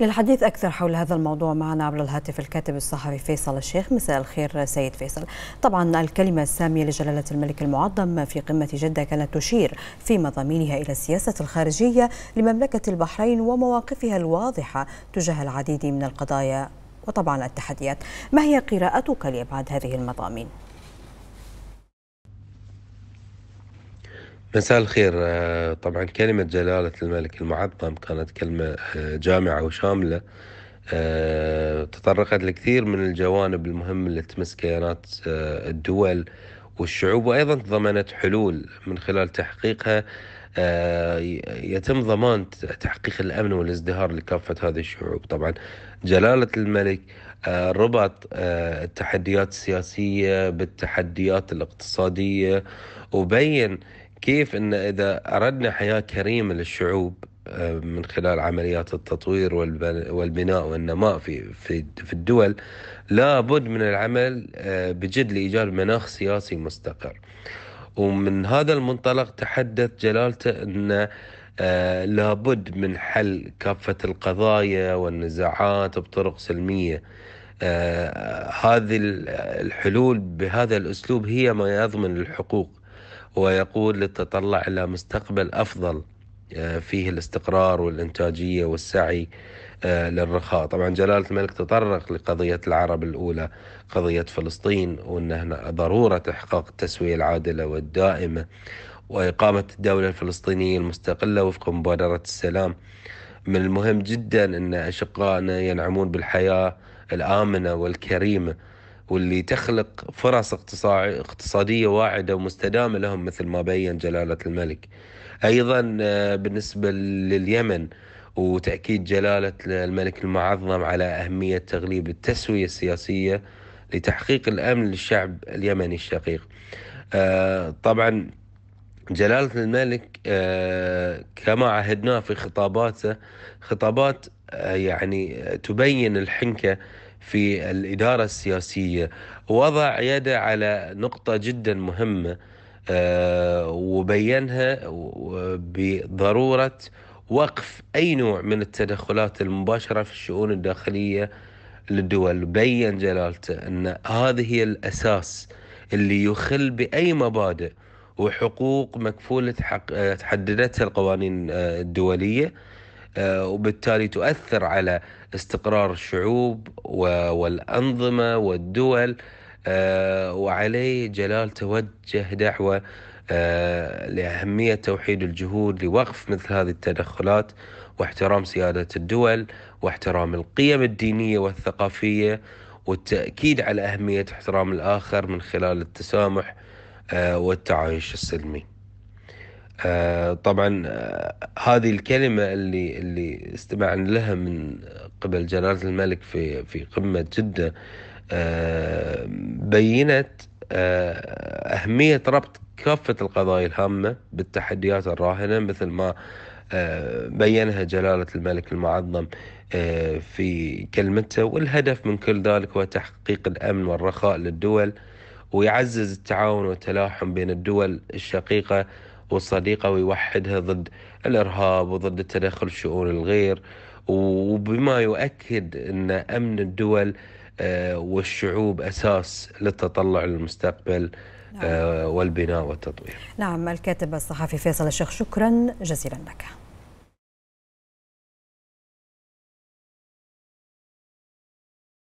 للحديث أكثر حول هذا الموضوع معنا عبر الهاتف الكاتب الصحفي فيصل الشيخ مساء الخير سيد فيصل طبعا الكلمة السامية لجلالة الملك المعظم في قمة جدة كانت تشير في مضامينها إلى السياسة الخارجية لمملكة البحرين ومواقفها الواضحة تجاه العديد من القضايا وطبعا التحديات ما هي قراءتك لإبعاد هذه المضامين؟ مساء الخير آه، طبعا كلمة جلالة الملك المعظم كانت كلمة آه، جامعة وشاملة آه، تطرقت لكثير من الجوانب المهمة اللي تمس كيانات الدول والشعوب وأيضا ضمنت حلول من خلال تحقيقها يتم ضمان تحقيق الأمن والازدهار لكافة هذه الشعوب طبعا جلالة الملك ربط التحديات السياسية بالتحديات الاقتصادية وبين كيف ان اذا اردنا حياه كريمه للشعوب آه، من خلال عمليات التطوير والبناء والنماء في في في الدول لابد من العمل آه، بجد لايجاد مناخ سياسي مستقر. ومن هذا المنطلق تحدث جلالته ان آه، لابد من حل كافه القضايا والنزاعات بطرق سلميه. هذه الحلول بهذا الاسلوب هي ما يضمن الحقوق ويقود للتطلع إلى مستقبل أفضل آه، فيه الاستقرار والإنتاجية والسعي آه، للرخاء طبعا جلالة الملك تطرق لقضية العرب الأولى قضية فلسطين وأنها ضرورة إحقاق التسوية العادلة والدائمة وإقامة الدولة الفلسطينية المستقلة وفق مبادرة السلام من المهم جدا أن أشقائنا ينعمون بالحياة الآمنة والكريمة واللي تخلق فرص اقتصادية واعدة ومستدامة لهم مثل ما بين جلالة الملك أيضا آه، بالنسبة لليمن وتأكيد جلالة الملك المعظم على أهمية تغليب التسوية السياسية لتحقيق الأمن للشعب اليمني الشقيق آه، طبعا جلالة الملك آه، كما عهدناه في خطاباته خطابات يعني تبين الحنكة في الإدارة السياسية وضع يده على نقطة جدا مهمة آه، وبينها بضرورة وقف أي نوع من التدخلات المباشرة في الشؤون الداخلية للدول بين جلالته أن هذه هي الأساس اللي يخل بأي مبادئ وحقوق مكفولة حق آه، تحددتها القوانين آه، الدولية آه، وبالتالي تؤثر على استقرار الشعوب والأنظمة والدول آه، وعليه جلال توجه دعوة آه، لأهمية توحيد الجهود لوقف مثل هذه التدخلات واحترام سيادة الدول واحترام القيم الدينية والثقافية والتأكيد على أهمية احترام الآخر من خلال التسامح والتعايش السلمي آه، طبعا آه، هذه الكلمة اللي اللي استمعنا لها من قبل جلالة الملك في في قمة جدة آه، بينت أهمية ربط كافة القضايا الهامة بالتحديات الراهنة مثل ما بينها جلالة الملك المعظم في كلمته والهدف من كل ذلك هو تحقيق الأمن والرخاء للدول ويعزز التعاون والتلاحم بين الدول الشقيقة والصديقة ويوحدها ضد الإرهاب وضد التدخل في شؤون الغير وبما يؤكد أن أمن الدول آه، والشعوب أساس للتطلع للمستقبل نعم. آه، والبناء والتطوير نعم الكاتب الصحفي فيصل الشيخ شكرا جزيلا لك